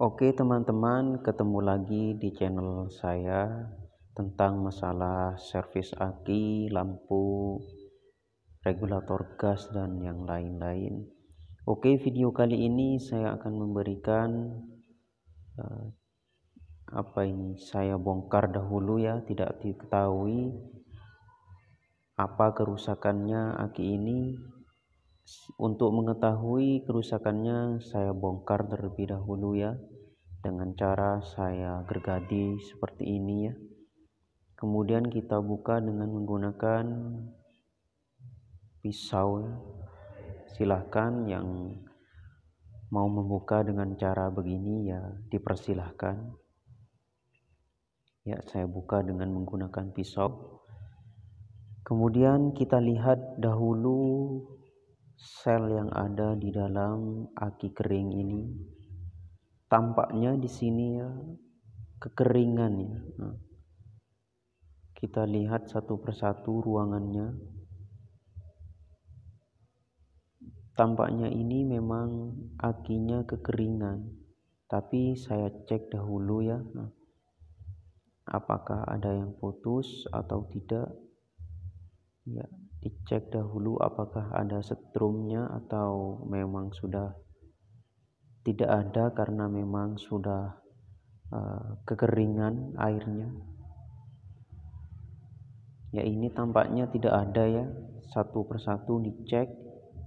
Oke teman-teman, ketemu lagi di channel saya tentang masalah servis aki, lampu, regulator gas dan yang lain-lain. Oke, video kali ini saya akan memberikan uh, apa ini saya bongkar dahulu ya, tidak diketahui apa kerusakannya aki ini untuk mengetahui kerusakannya, saya bongkar terlebih dahulu ya dengan cara saya gergaji seperti ini ya. Kemudian kita buka dengan menggunakan pisau. Silahkan yang mau membuka dengan cara begini ya dipersilahkan. Ya, saya buka dengan menggunakan pisau. Kemudian kita lihat dahulu sel yang ada di dalam aki kering ini tampaknya di sini ya kekeringan ya nah, kita lihat satu persatu ruangannya tampaknya ini memang akinya kekeringan tapi saya cek dahulu ya nah, apakah ada yang putus atau tidak Ya, dicek dahulu apakah ada setrumnya atau memang sudah tidak ada karena memang sudah uh, kekeringan airnya. Ya ini tampaknya tidak ada ya, satu persatu dicek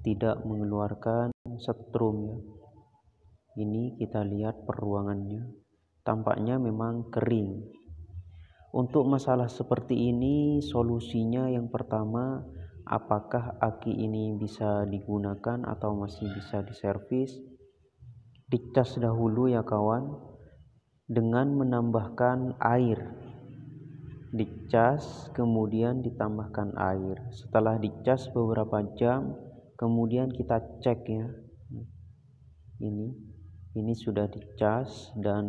tidak mengeluarkan setrum ya. Ini kita lihat peruangannya, tampaknya memang kering. Untuk masalah seperti ini, solusinya yang pertama, apakah aki ini bisa digunakan atau masih bisa diservis? Dicas dahulu ya kawan, dengan menambahkan air. Dicas, kemudian ditambahkan air. Setelah dicas beberapa jam, kemudian kita cek ya. Ini, ini sudah dicas dan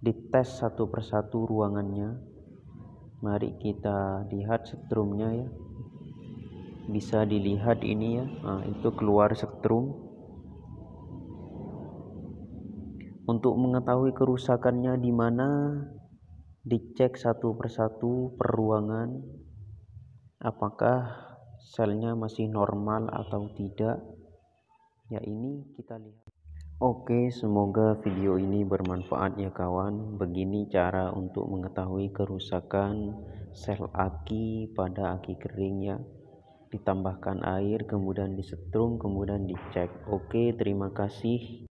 dites satu persatu ruangannya mari kita lihat setrumnya ya bisa dilihat ini ya nah, itu keluar setrum. untuk mengetahui kerusakannya di mana dicek satu persatu per ruangan apakah selnya masih normal atau tidak ya ini kita lihat Oke, semoga video ini bermanfaat ya kawan. Begini cara untuk mengetahui kerusakan sel aki pada aki keringnya. Ditambahkan air, kemudian disetrum, kemudian dicek. Oke, terima kasih.